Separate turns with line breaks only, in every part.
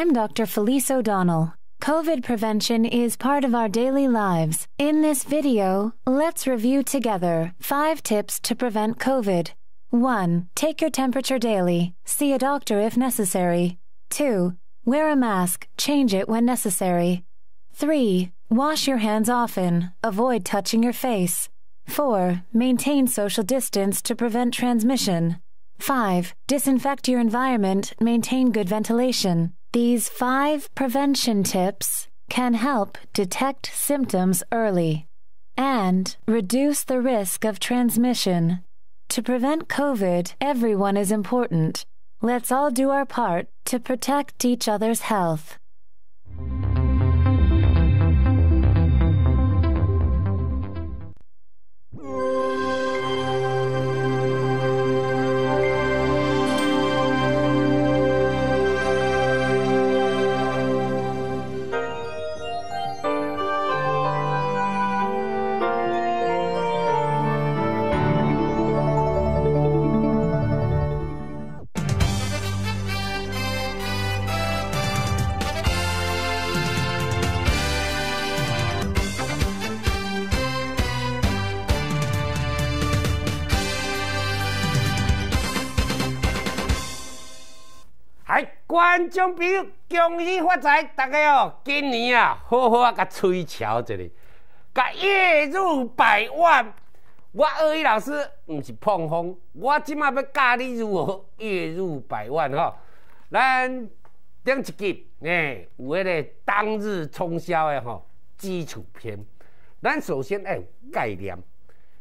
I'm Dr. Felice O'Donnell. COVID prevention is part of our daily lives. In this video, let's review together 5 tips to prevent COVID. 1. Take your temperature daily. See a doctor if necessary. 2. Wear a mask. Change it when necessary. 3. Wash your hands often. Avoid touching your face. 4. Maintain social distance to prevent transmission. 5. Disinfect your environment. Maintain good ventilation. These five prevention tips can help detect symptoms early and reduce the risk of transmission. To prevent COVID, everyone is important. Let's all do our part to protect each other's health. 种比如恭喜发财，大家哦，今年啊，好好啊，甲吹俏一下，甲月入百万。我二位老师唔是碰风，我即马要教你如何月入百万哦，咱点一集诶，有迄个当日冲销的吼基础篇。咱首先要有概念，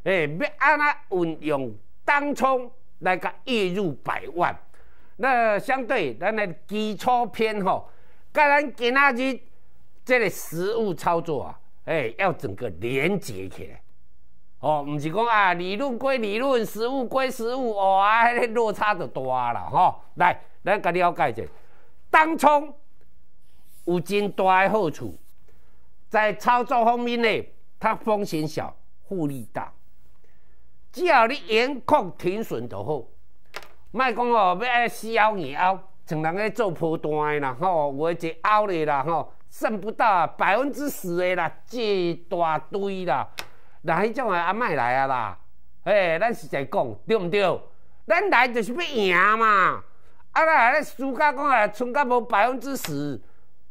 诶，要安那运用当冲来甲月入百万。那相对咱的基础篇吼，甲咱今仔日这个实物操作啊，哎，要整个连接起来，哦，唔是讲啊，理论归理论，实物归实物，哇，迄落差就大了哈。来，咱家了解者，当冲有真大的好处，在操作方面呢，它风险小，获利大，只要你严控停损就好。卖讲哦，要爱烧硬拗，像人咧做铺单的啦吼，买一拗咧啦吼，剩不到百分之十的啦，这大堆啦，那迄种的阿卖来啊啦，嘿，咱是在讲对毋对？咱来就是要赢嘛，啊啦，输家讲啊，剩甲无百分之十，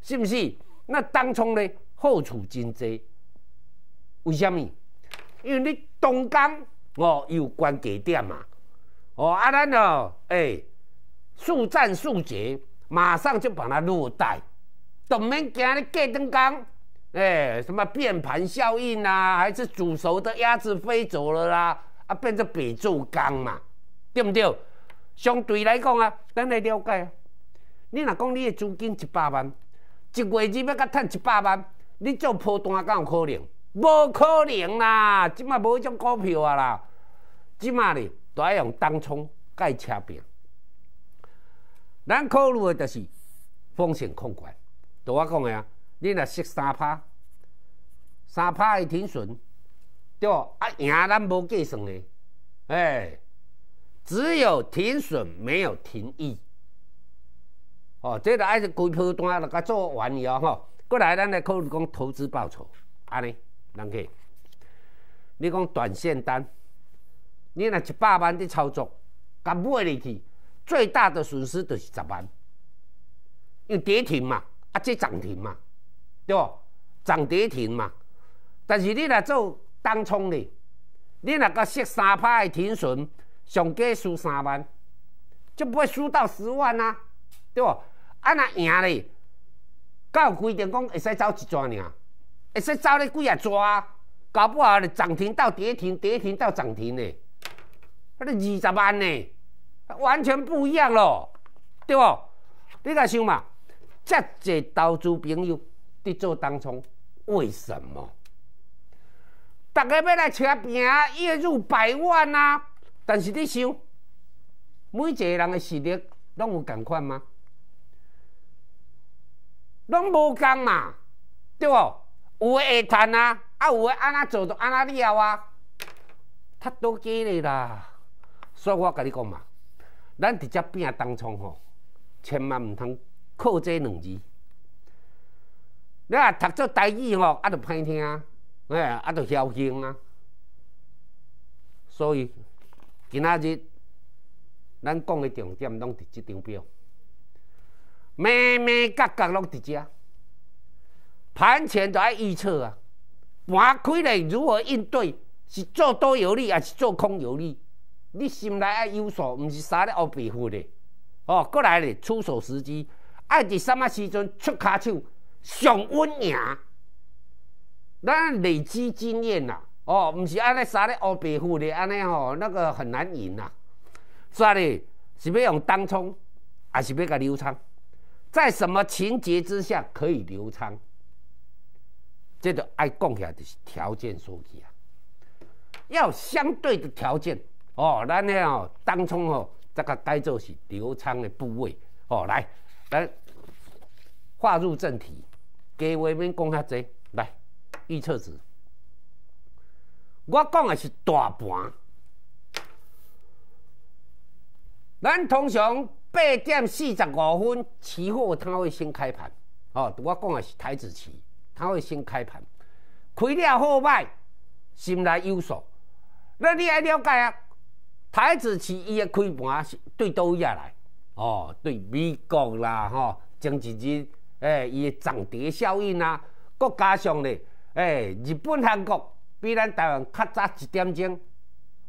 是毋是？那当中咧好处真多，为虾米？因为你当讲哦，有关节点嘛。哦，啊，咱哦，哎，速战速决，马上就把它落袋，都毋免惊你过灯光，哎，什么变盘效应啦，还是煮熟的鸭子飞走了啦？啊，变成北柱刚嘛，对不对？相对来讲啊，咱来了解啊。你若讲你的资金一百万，一月只要甲赚一百万，你做波段敢有可能？无可能啦，即嘛无迄种股票啊啦，即嘛哩。都要用当冲盖车饼。咱考虑的就是风险控管。就我讲的啊，你若失三趴，三趴的停损，对不？啊赢咱无计算的，哎，只有停损，没有停益。哦，这都爱是规批单，都甲做完以后，吼，过来咱来考虑讲投资报酬，安尼，人客，你讲短线单？你若一百万伫操作，甲买入去，最大的损失就是十万，因为跌停嘛，啊，即涨停嘛，对不？涨跌停嘛。但是你若做单冲咧，你若甲设三的停损，上加输三万，就不会输到十万啊，对不？啊，若赢咧，到规定讲会使走一抓尔，会使走咧几啊啊，搞不好你涨停到跌停，跌停到涨停咧。啊！你二十万呢，完全不一样咯，对不？你来想嘛，遮济投资朋友伫做当中，为什么？大家要来切拼，月入百万啊！但是你想，每一个人的实力拢有共款吗？拢无共嘛，对不？有诶会赚啊，啊有诶安怎做就安怎了啊，太多机理啦。所以我甲你讲嘛，咱直接变啊，当冲吼，千万毋通靠这两字。你啊读做台语吼，啊就歹听啊，哎啊就侥幸啦。所以今仔日咱讲的重点，拢伫即张表，咩咩角角拢伫遮。盘前就爱预测啊，盘开咧如何应对？是做多有利，还是做空有利？你心内爱有所，毋是啥咧乌皮虎咧。哦，过来咧，出手时机爱伫什么时阵出骹手上稳赢，咱累积经验啦，哦，毋是安尼啥咧乌皮虎咧，安尼吼那个很难赢呐。所以是要用当冲，还是要甲流仓？在什么情节之下可以流仓？这著爱讲起来就是条件说起啊，要相对的条件。哦，咱呢哦，当中哦，这个该做是流仓的部位哦。来，来，话入正题，各位免讲遐多。来，预测值，我讲的是大盘。咱通常八点四十五分，期货他会先开盘。哦，我讲的是台子期，他会先开盘。开了好歹，心内有数，那你爱了解啊？台资期伊的开盘是对倒个来哦，对美国啦吼，前一日诶伊的涨跌效应啊，搁加上咧，诶日本、韩国比咱台湾较早一点钟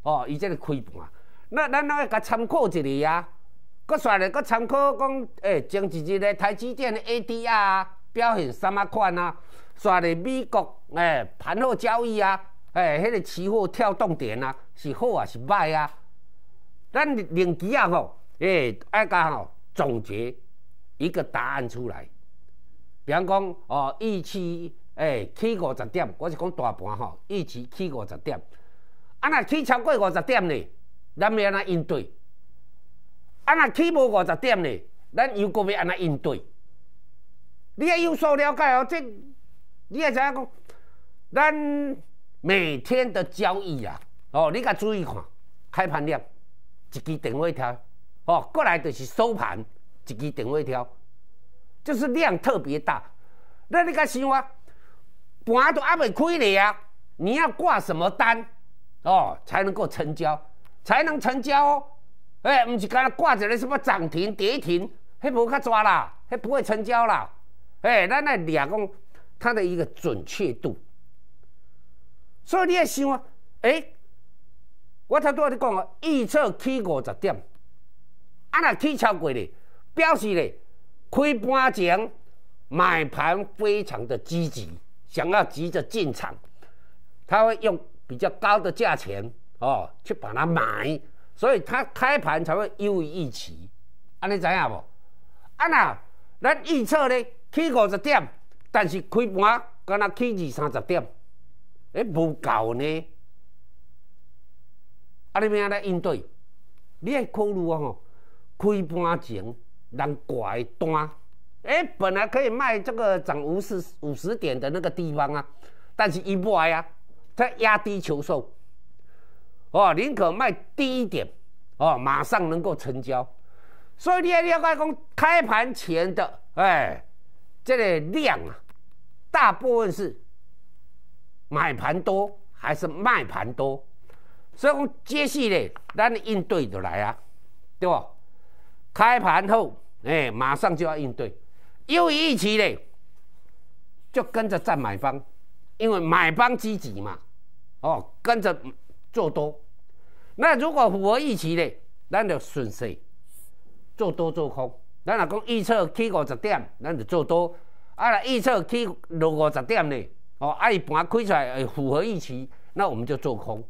哦，伊这个开盘，那咱啷个甲参考一下呀？搁续咧，搁参考讲诶前一日个台积电 A D R 啊表现什么款啊？续咧美国诶盘后交易啊，诶迄个期货跳动点啊是好啊是歹啊？咱临几啊吼，诶，要甲吼总结一个答案出来，比方讲哦，预期诶起五十点，我是讲大盘吼，预期起五十点。啊，若起超过五十点呢，咱要安怎应对；啊，若起无五十点呢，咱又阁要安怎应对。你要有所了解哦，即你也知影讲，咱每天的交易啊，哦，你甲注意看开盘量。一支定位条哦，过来就是收盘，一支定位条，就是量特别大。那你敢想啊？盘都还未开咧啊！你要挂什么单哦，才能够成交，才能成交哦。哎，唔是刚才挂着的什么涨停、跌停，嘿，不卡抓啦，嘿，不会成交啦。哎，咱来量讲它的一个准确度。所以你也想啊，哎。我头拄啊，你讲哦，预测起五十点，啊，若起超过咧，表示咧开盘前买盘非常的积极，想要急着进场，他会用比较高的价钱哦去把它买，所以它开盘才会优于预期。安尼知影无？啊，那咱预测咧起五十点，但是开盘敢若起二三十点，诶，无够呢。阿里面来应对，你也考虑啊吼。开盘前，人乖单，哎，本来可以卖这个涨五十五十点的那个地方啊，但是一卖啊，他压低求售，哦，宁可卖低一点，哦，马上能够成交。所以你要你要讲开盘前的，哎，这个量啊，大部分是买盘多还是卖盘多？所以讲，接戏嘞，咱应对就来啊，对不？开盘后，哎，马上就要应对。又一期嘞，就跟着站买方，因为买方积极嘛，哦，跟着做多。那如果符合预期嘞，咱就顺势做多做空。咱若讲预测起五十点，咱就做多；啊，来预测起落五十点嘞，哦，啊，哎盘开出来符合预期，那我们就做空。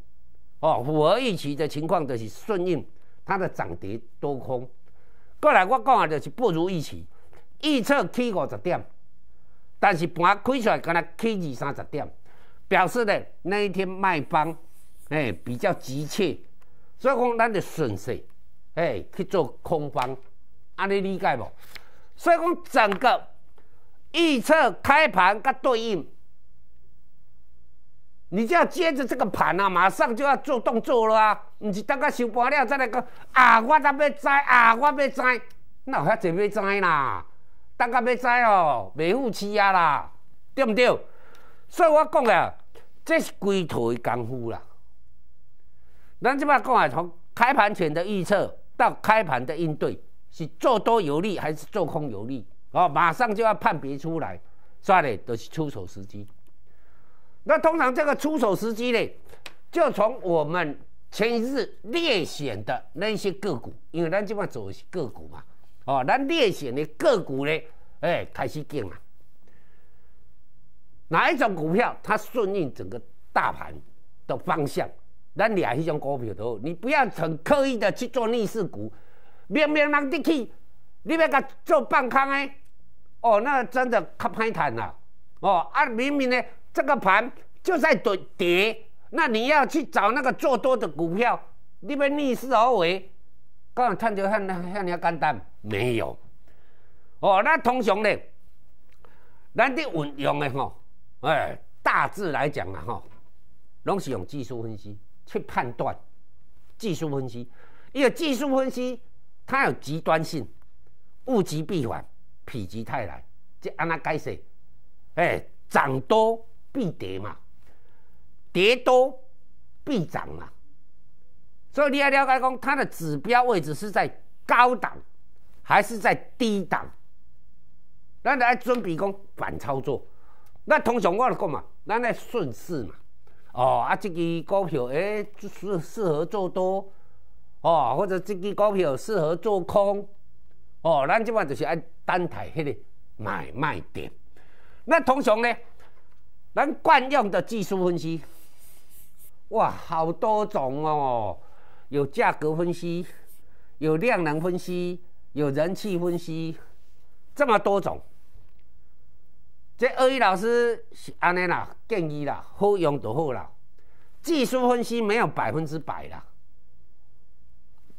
哦，符合预期的情况就是顺应它的涨跌多空。过来，我讲啊，就是不如预期，预测起五十点，但是盘开出来，可能起二三十点，表示呢那一天卖方哎比较急切，所以讲咱就顺势哎去做空方，安尼理解不？所以讲整个预测开盘跟对应。你就要接着这个盘啊，马上就要做动作了啊！你是等甲收盘了再来讲啊？我当要栽啊？我要栽？那有啥子要栽啦？等甲要栽哦，未付气啊啦，对不对？所以我讲啊，这是龟头的功夫啦。咱即摆讲啊，从开盘前的预测到开盘的应对，是做多有利还是做空有利？哦，马上就要判别出来，是吧？都是出手时机。那通常这个出手时机呢，就从我们前一日列选的那些个股，因为咱基本走的是个股嘛，哦，咱列选的个股呢，哎，开始进了。哪一种股票它顺应整个大盘的方向，咱抓一种股票都你不要很刻意的去做逆势股，明明能跌起，你要佮做半空呢。哦，那真的较歹谈啦，哦，啊，明明呢。这个盘就在堆跌，那你要去找那个做多的股票，你咪逆势而为，刚好看究来像你要干单，没有。哦，那通常呢，咱的运用的吼，哎，大致来讲啊吼，拢是用技术分析去判断。技术分析，因为技术分析它有极端性，物极必反，否极泰来，这安那解释？哎，涨多。必跌嘛，跌多必涨嘛，所以你要了解讲它的指标位置是在高档还是在低档，那来准备讲反操作，那通常我来讲嘛，咱来顺势嘛，哦啊，这支股票哎适适合做多哦，或者这支股票适合做空哦，咱即款就是按单台迄个买卖点，那通常呢？咱惯用的技术分析，哇，好多种哦，有价格分析，有量能分析，有人气分析，这么多种。这二一老师是安尼啦，建议啦，好用就好啦。技术分析没有百分之百啦，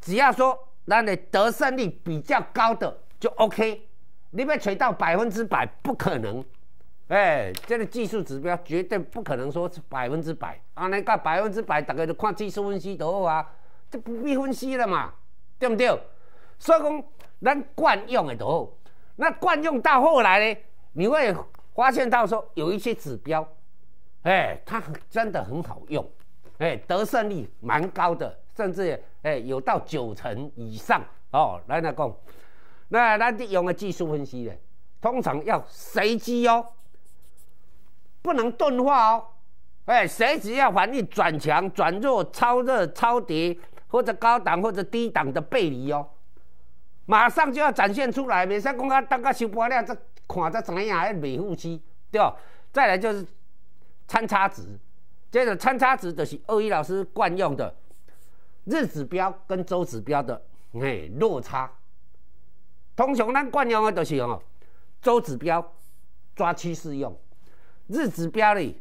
只要说那你得胜率比较高的就 OK，你别吹到百分之百，不可能。哎，这个技术指标绝对不可能说百分之百啊！那个百分之百，大家都看技术分析多好啊，就不必分析了嘛，对不对？所以讲，咱惯用的好。那惯用到后来呢，你会发现到说有一些指标，哎，它真的很好用，哎，得胜率蛮高的，甚至哎有到九成以上哦。来那讲，那咱用的技术分析呢，通常要随机哦。不能钝化哦，哎，谁只要反应转强、转弱、超热、超跌或者高档或者低档的背离哦，马上就要展现出来，袂使讲啊，等个收盘了再看才知影还未付期，对。吧？再来就是参差值，接着参差值就是二一老师惯用的日指标跟周指标的哎落差，通常咱惯用的都是哦周指标抓趋势用。日指标里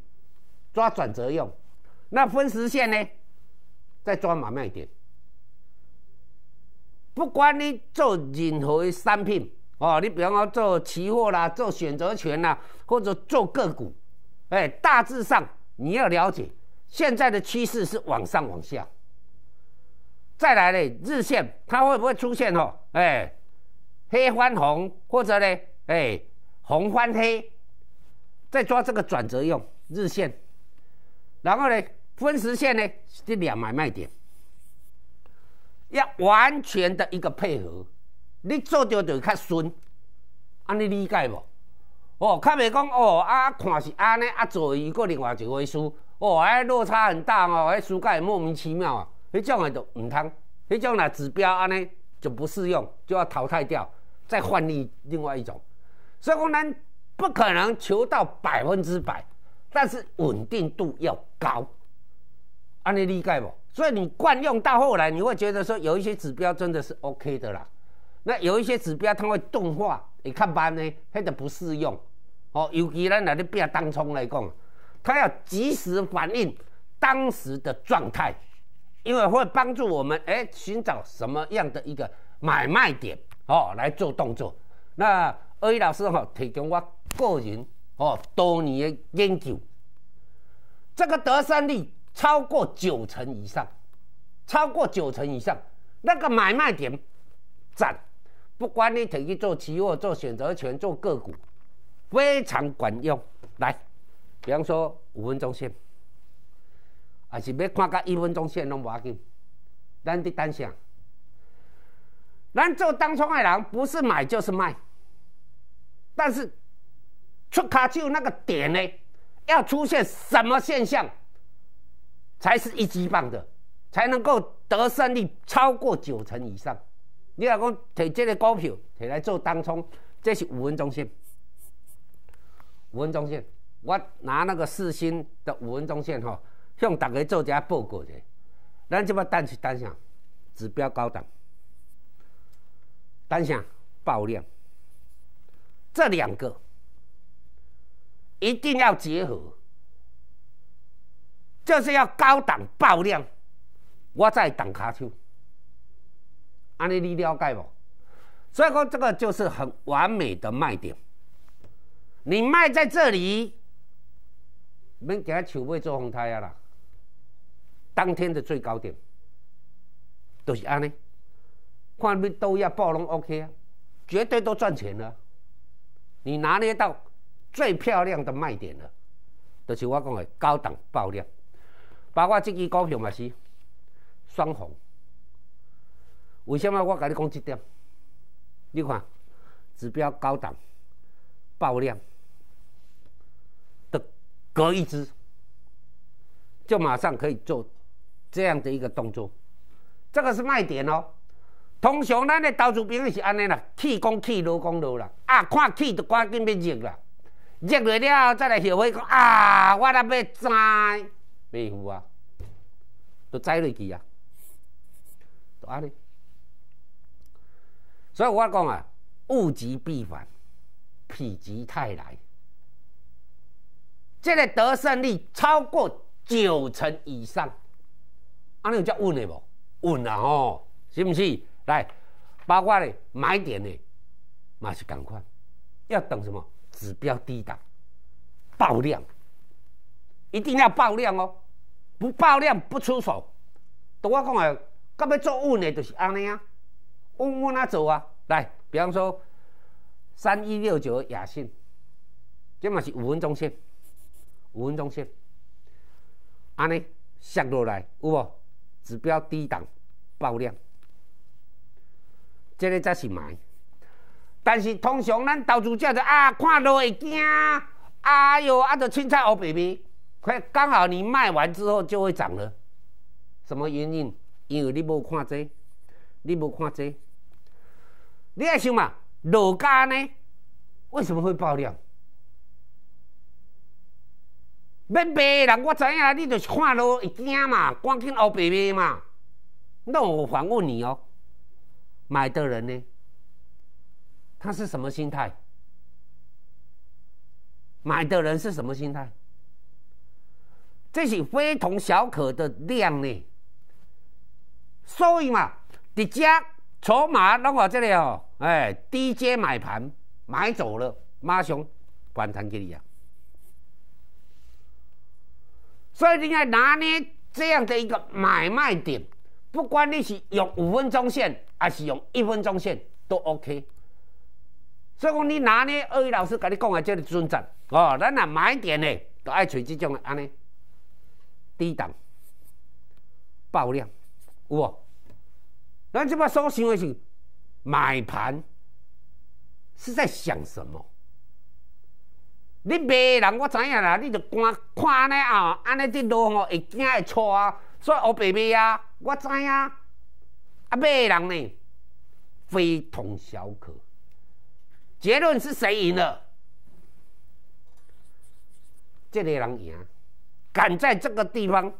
抓转折用，那分时线呢，再抓买卖点。不管你做任何的商品哦，你比方说做期货啦，做选择权啦，或者做个股，哎，大致上你要了解现在的趋势是往上往下。再来呢，日线它会不会出现哦？哎，黑翻红或者呢，哎，红翻黑。再抓这个转折用日线，然后呢，分时线呢这两买卖点，要完全的一个配合，你做着就较顺，安你理解无？哦，较袂讲哦，啊看是安尼啊做一个另外一回事，哦哎落差很大哦，哎输解莫名其妙啊，迄种啊，就毋通，迄种啦指标安尼就不适用，就要淘汰掉，再换另另外一种，所以讲咱。不可能求到百分之百，但是稳定度要高，安尼理解不？所以你惯用到后来，你会觉得说有一些指标真的是 OK 的啦。那有一些指标它会动化，你看班呢，它的不适用。哦，尤其在那里不要当冲来讲，它要及时反映当时的状态，因为会帮助我们哎寻找什么样的一个买卖点哦来做动作。那二一老师哈，提供我。个人哦，多年研究，这个得胜率超过九成以上，超过九成以上，那个买卖点赞，不管你怎去做期货、做选择权、做个股，非常管用。来，比方说五分钟线，还是要看到一分钟线拢无要紧，咱伫单想，咱做当冲爱狼，不是买就是卖，但是。出卡就那个点呢？要出现什么现象，才是一级棒的，才能够得胜率超过九成以上？你老讲提这个股票提来做当冲，这是五分中线，五分中线，我拿那个四星的五分中线哈，向大家做一下报告的。咱这把单是单想指标高档，单想爆量，这两个。一定要结合，就是要高档爆量，我在等卡秋，安尼你了解不？所以说这个就是很完美的卖点，你卖在这里，免他手尾做红太啊啦，当天的最高点，都是安尼，看你都要暴龙 OK 啊，绝对都赚钱了。你拿捏到。最漂亮的卖点了，就是我讲的高档爆量，包括这支股票嘛是双红。为什么我跟你讲这点？你看指标高档爆量的隔一支，就马上可以做这样的一个动作。这个是卖点哦。通常咱的投资朋友是安尼啦，气讲气，罗讲罗啦，啊，看气就赶紧要入啦。入来了，再来后悔，讲啊，我若买知，妹夫啊，都知入去啊，就安尼。所以我讲啊，物极必反，否极泰来。这个得胜率超过九成以上，安尼有叫稳的无？稳啊吼，是唔是？来，包括呢买点呢，嘛是赶快，要等什么？指标低档，爆量，一定要爆量哦！不爆量不出手。同我讲诶，敢要做稳诶，就是安尼啊。稳稳啊做啊？来，比方说三一六九雅信，今嘛是五分钟线，五分钟线，安尼下落来有无？指标低档，爆量，再个再是买。但是通常咱投资者就啊，看多会惊啊哟，啊，就凊彩乌白白，快刚好你卖完之后就会涨了，什么原因？因为你无看这，你无看这，你也想嘛，落价呢，为什么会爆量？要卖的人，我知影，你就看多会惊嘛，赶紧乌白白嘛。那我反问你哦，买的人呢？他是什么心态？买的人是什么心态？这是非同小可的量呢，所以嘛，直接筹码拢我这里哦，哎，低阶买盘买走了，马上反弹给你啊。所以你要拿捏这样的一个买卖点，不管你是用五分钟线还是用一分钟线，都 OK。所以讲，你哪呢？二位老师跟你讲的即个准则哦。咱若买点呢，都爱找这种的，安尼低档爆量，有无？咱即摆所想的是买盘是在想什么？你卖人，我知影啦，你就光看安尼啊，安尼即路吼会惊会错啊，所以乌白卖啊，我知啊。啊卖人呢，非同小可。结论是谁赢了？这类人赢，敢在这个地方，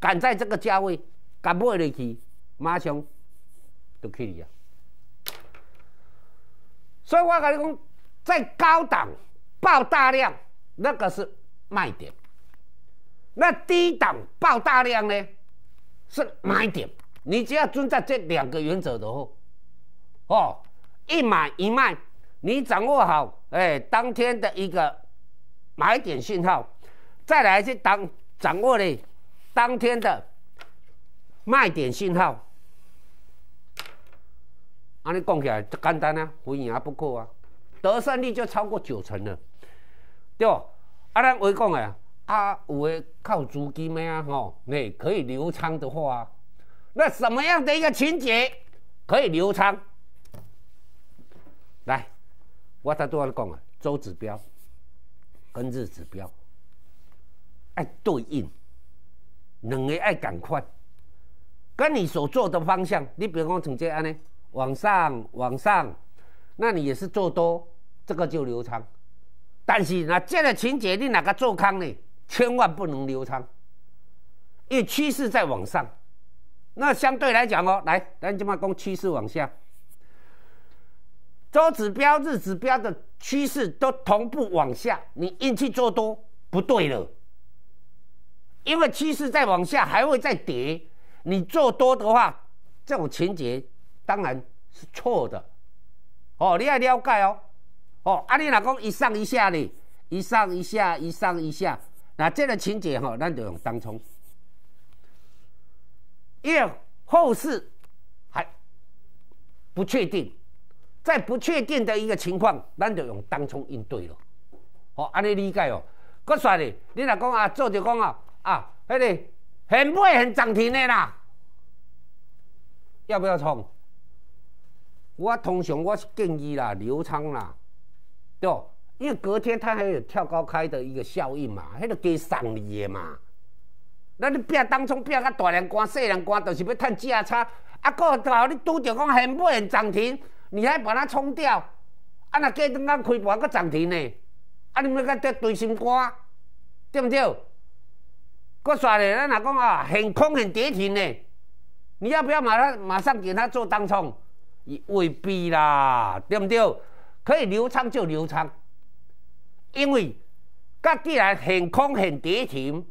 敢在这个价位敢买得起，马上就去啊！所以我跟你讲，在高档爆大量，那个是卖点；那低档爆大量呢，是买点。你只要遵照这两个原则的话，哦，一买一卖。你掌握好，哎，当天的一个买点信号，再来是当掌握嘞，当天的卖点信号。啊，你讲起来就简单啊，赢还不够啊，得胜率就超过九成了，对不？啊，咱维讲啊，啊，有诶靠资金咩啊，吼，你可以流仓的话啊，那什么样的一个情节可以流仓？来。我再多话咧讲啊，周指标跟日指标爱对应，两个爱赶快，跟你所做的方向，你比如讲从这安呢往上往上，那你也是做多，这个就流仓。但是那这个情节你哪个做空呢？千万不能流仓，因为趋势在往上，那相对来讲哦，来，咱这么讲趋势往下。周指标、日指标的趋势都同步往下，你硬去做多不对了，因为趋势在往下还会再跌，你做多的话，这种情节当然是错的。哦，你要了解哦。哦，阿你老公一上一下呢，一上一下，一上一下，那这个情节哈，咱就用当冲，因为后市还不确定。在不确定的一个情况，咱就用当冲应对了。哦，安尼理解哦。阁说你，你若讲啊，做着讲啊啊，迄个限卖很涨停的啦，要不要冲？我通常我是建议啦，留仓啦，对哦，因为隔天它还有跳高开的一个效应嘛，迄个加送你的嘛。那你变当冲变较大人关小人关，就是欲趁价差。啊，过后你拄着讲限卖很涨停。你还把它冲掉？啊，那过程中开盘搁涨停呢，啊，你们搁得堆新高，对不对？搁刷嘞，咱若讲啊，很空很跌停呢，你要不要马上马上给他做当仓？未必啦，对不对？可以流仓就流仓，因为，它既然很空很跌停，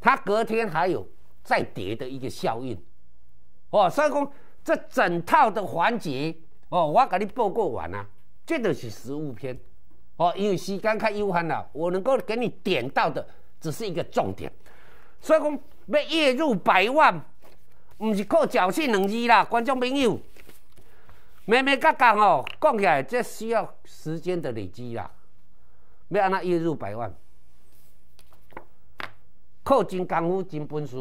它隔天还有再跌的一个效应，哦，所以说这整套的环节。哦，我给你报告完啦，这都是实物篇。哦，因为时间较有限啦，我能够给你点到的只是一个重点。所以讲要月入百万，唔是靠侥幸能字啦，观众朋友。慢慢甲讲哦，讲起来这需要时间的累积啦。要安那月入百万，靠真功夫，真本事。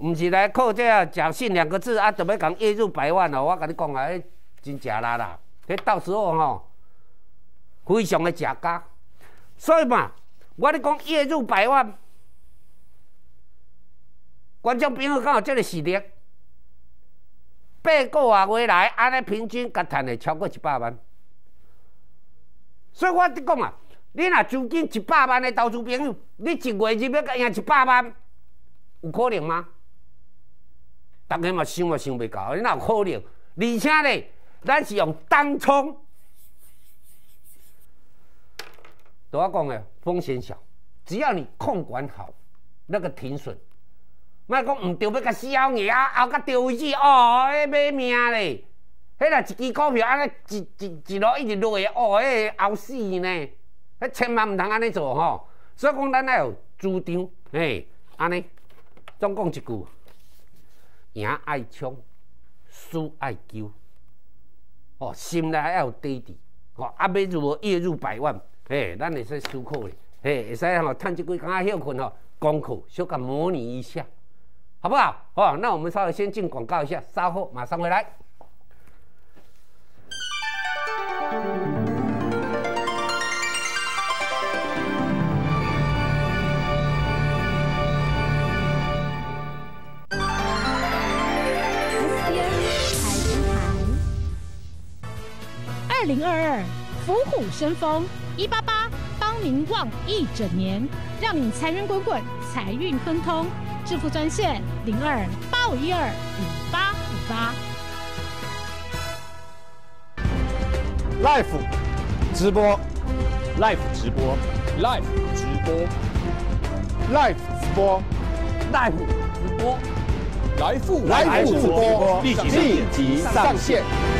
毋是来靠只啊侥幸两个字啊，就要共月入百万哦！我甲你讲啊，真食力啦！迄到时候吼，非常的食卡，所以嘛，我伫讲月入百万，观众朋友看有即个实力，八个月来安尼平均甲赚会超过一百万。所以我伫讲啊，你若资金一百万的投资朋友，你一月入欲共赢一百万，有可能吗？大家嘛想嘛想袂到，你哪有可能？而且呢，咱是用当冲，对我讲的风险小，只要你控管好，那个停损。卖讲唔着要甲死鸟儿，啊，甲掉一支哦，诶，买命咧，迄若一支股票安尼一一一路一直落去，哦，诶，熬死呢！迄千万唔通安尼做吼。所以讲，咱要有主张，哎，安尼，总共一句。赢爱冲，输爱救，哦，心内还有底底，哦，阿要如何月入百万？嘿，咱会说思考嘞，嘿，会使吼趁即几下休困吼，功课小可模拟一下，好不好？哦，那我们稍微先进广告一下，稍后马上回来。零二二，扶虎生风；一八八，帮您旺一整年，让你财源滚滚，财运亨通。致富专线零二八五一二五八五八。Life，直播。Life 直播。Life 直播。Life 直播。Life 直播。Life 直播。立即上线。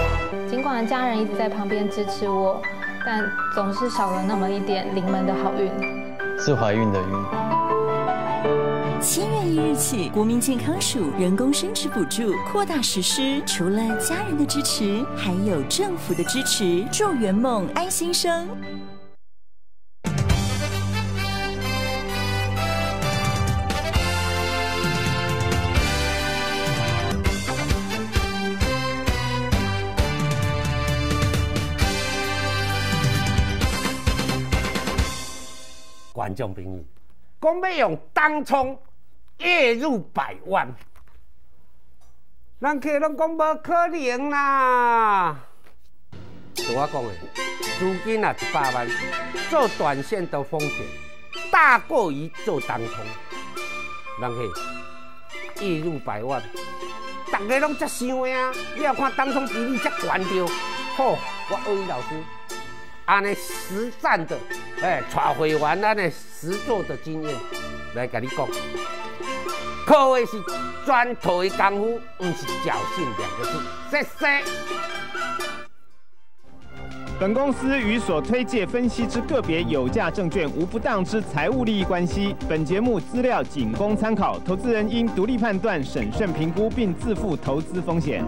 尽管家人一直在旁边支持我，但总是少了那么一点临门的好运。是怀孕的孕。七月一日起，国民健康署人工生殖补助扩大实施，除了家人的支持，还有政府的支持，祝圆梦，安心生。用便宜，讲要用当冲，月入百万，人客拢讲无可能啦。像我讲的，资金啊一百万，做短线的风险大过于做当冲，人客月入百万，大家拢这想的啊。你要看当冲比例这悬着，好，我欧阳老师。安尼实战的，哎，带会员安尼实做的经验来跟你讲，靠的是砖头的功夫，唔是侥幸两个字。谢谢。本公司与所推介分析之个别有价证券无不当之财务利益关系，本节目资料仅供参考，投资人应独立判断、审慎评估并自负投资风险。